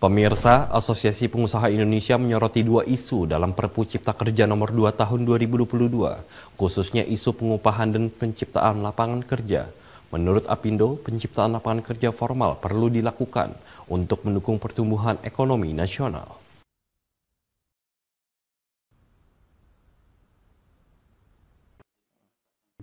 Pemirsa, Asosiasi Pengusaha Indonesia menyoroti dua isu dalam Perpu Cipta Kerja Nomor 2 Tahun 2022, khususnya isu pengupahan dan penciptaan lapangan kerja. Menurut Apindo, penciptaan lapangan kerja formal perlu dilakukan untuk mendukung pertumbuhan ekonomi nasional.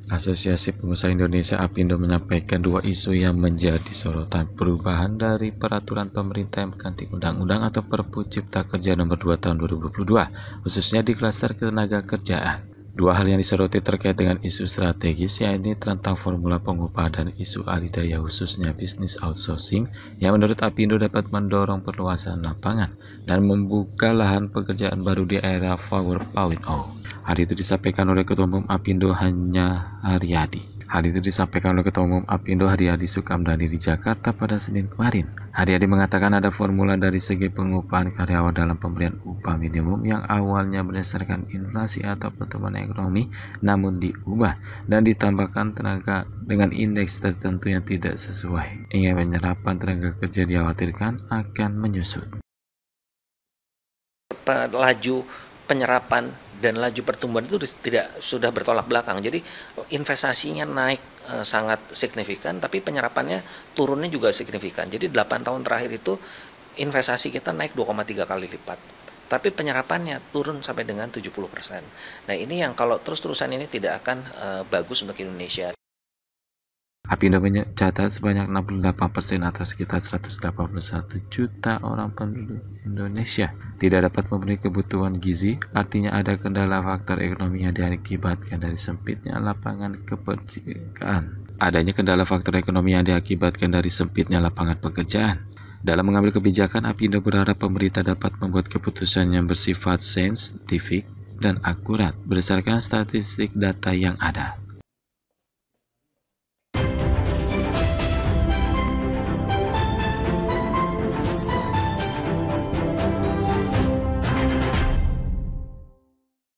Asosiasi Pengusaha Indonesia (APindo) menyampaikan dua isu yang menjadi sorotan perubahan dari peraturan pemerintah yang mengganti undang-undang atau Perpu Cipta Kerja Nomor 2 Tahun 2022, khususnya di klaster ketenaga kerjaan. Dua hal yang disoroti terkait dengan isu strategis yaitu tentang formula pengupahan dan isu alidaya khususnya bisnis outsourcing yang menurut APindo dapat mendorong perluasan lapangan dan membuka lahan pekerjaan baru di era Power all. Hal itu disampaikan oleh Ketua Umum Apindo Hanya Haryadi. Hal itu disampaikan oleh Ketua Umum Apindo Haryadi Sukamdhani di Jakarta pada Senin kemarin. Haryadi mengatakan ada formula dari segi pengupahan karyawan dalam pemberian upah minimum yang awalnya berdasarkan inflasi atau pertumbuhan ekonomi namun diubah dan ditambahkan tenaga dengan indeks tertentu yang tidak sesuai. Ingin penyerapan tenaga kerja dikhawatirkan akan menyusut. Laju penyerapan dan laju pertumbuhan itu tidak sudah bertolak belakang. Jadi investasinya naik e, sangat signifikan tapi penyerapannya turunnya juga signifikan. Jadi 8 tahun terakhir itu investasi kita naik 2,3 kali lipat. Tapi penyerapannya turun sampai dengan 70%. Nah, ini yang kalau terus-terusan ini tidak akan e, bagus untuk Indonesia. Apindo mencatat sebanyak 68% atau sekitar 181 juta orang penduduk Indonesia tidak dapat memenuhi kebutuhan gizi, artinya ada kendala faktor ekonomi yang diakibatkan dari sempitnya lapangan kepercayaan. Adanya kendala faktor ekonomi yang diakibatkan dari sempitnya lapangan pekerjaan. Dalam mengambil kebijakan, Apindo berharap pemerintah dapat membuat keputusan yang bersifat saintifik dan akurat berdasarkan statistik data yang ada.